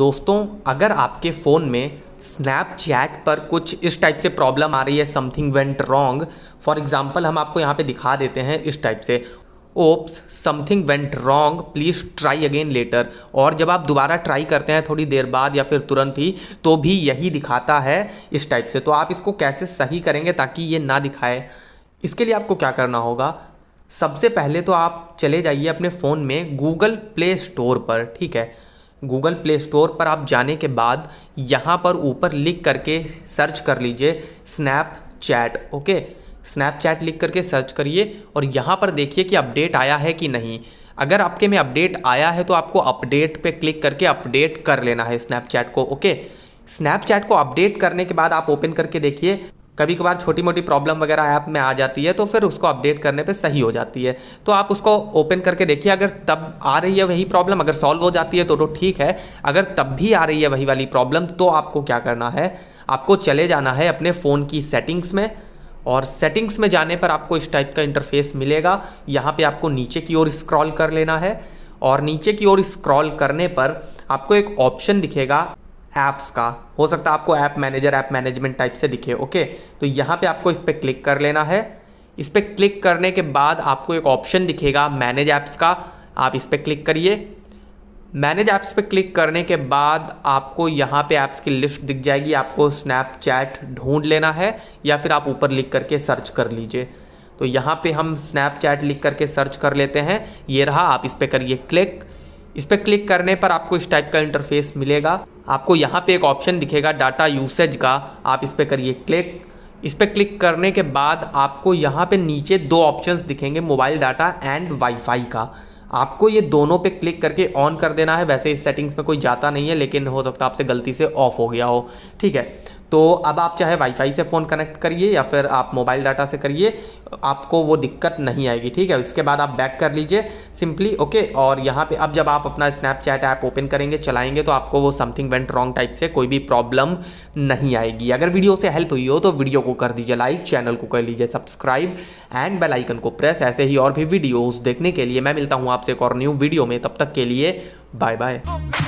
दोस्तों अगर आपके फ़ोन में स्नैपचैट पर कुछ इस टाइप से प्रॉब्लम आ रही है something went wrong for example हम आपको यहाँ पे दिखा देते हैं इस टाइप से oops something went wrong please try again later और जब आप दोबारा ट्राई करते हैं थोड़ी देर बाद या फिर तुरंत ही तो भी यही दिखाता है इस टाइप से तो आप इसको कैसे सही करेंगे ताकि ये ना दिखाए इसके लिए आपको क्या करना होगा सबसे पहले तो आप चले जाइए अपने फ़ोन में गूगल प्ले स्टोर पर ठीक है गूगल प्ले स्टोर पर आप जाने के बाद यहाँ पर ऊपर लिख करके सर्च कर लीजिए स्नैपचैट ओके स्नैपचैट लिख करके सर्च करिए और यहाँ पर देखिए कि अपडेट आया है कि नहीं अगर आपके में अपडेट आया है तो आपको अपडेट पे क्लिक करके अपडेट कर लेना है स्नैपचैट को ओके स्नैपचैट को अपडेट करने के बाद आप ओपन करके देखिए कभी कभार छोटी मोटी प्रॉब्लम वगैरह ऐप में आ जाती है तो फिर उसको अपडेट करने पे सही हो जाती है तो आप उसको ओपन करके देखिए अगर तब आ रही है वही प्रॉब्लम अगर सॉल्व हो जाती है तो तो ठीक है अगर तब भी आ रही है वही वाली प्रॉब्लम तो आपको क्या करना है आपको चले जाना है अपने फ़ोन की सेटिंग्स में और सेटिंग्स में जाने पर आपको इस टाइप का इंटरफेस मिलेगा यहाँ पर आपको नीचे की ओर स्क्रॉल कर लेना है और नीचे की ओर स्क्रॉल करने पर आपको एक ऑप्शन दिखेगा ऐप्स का हो सकता है आपको app manager app management type से दिखे ओके तो यहाँ पे आपको इस पर क्लिक कर लेना है इस पर क्लिक करने के बाद आपको एक ऑप्शन दिखेगा मैनेज ऐप्स का आप इस पर क्लिक करिए मैनेज ऐप्स पे क्लिक करने के बाद आपको यहाँ पे ऐप्स की लिस्ट दिख जाएगी आपको स्नैपचैट ढूंढ लेना है या फिर आप ऊपर लिख करके सर्च कर लीजिए तो यहाँ पे हम स्नैपचैट लिख करके सर्च कर लेते हैं ये रहा आप इस पर करिए क्लिक इस पर क्लिक करने पर आपको इस टाइप का इंटरफेस मिलेगा आपको यहाँ पे एक ऑप्शन दिखेगा डाटा यूसेज का आप इस पर करिए क्लिक इस पर क्लिक करने के बाद आपको यहाँ पे नीचे दो ऑप्शंस दिखेंगे मोबाइल डाटा एंड वाईफाई का आपको ये दोनों पे क्लिक करके ऑन कर देना है वैसे इस सेटिंग्स में कोई जाता नहीं है लेकिन हो सकता आपसे गलती से ऑफ हो गया हो ठीक है तो अब आप चाहे वाईफाई से फ़ोन कनेक्ट करिए या फिर आप मोबाइल डाटा से करिए आपको वो दिक्कत नहीं आएगी ठीक है इसके बाद आप बैक कर लीजिए सिंपली ओके और यहाँ पे अब जब आप अपना स्नैपचैट ऐप ओपन करेंगे चलाएंगे तो आपको वो समथिंग वेंट रॉन्ग टाइप से कोई भी प्रॉब्लम नहीं आएगी अगर वीडियो से हेल्प हुई हो तो वीडियो को कर दीजिए लाइक चैनल को कर लीजिए सब्सक्राइब एंड बेलाइकन को प्रेस ऐसे ही और भी वीडियोज़ देखने के लिए मैं मिलता हूँ आपसे एक और न्यू वीडियो में तब तक के लिए बाय बाय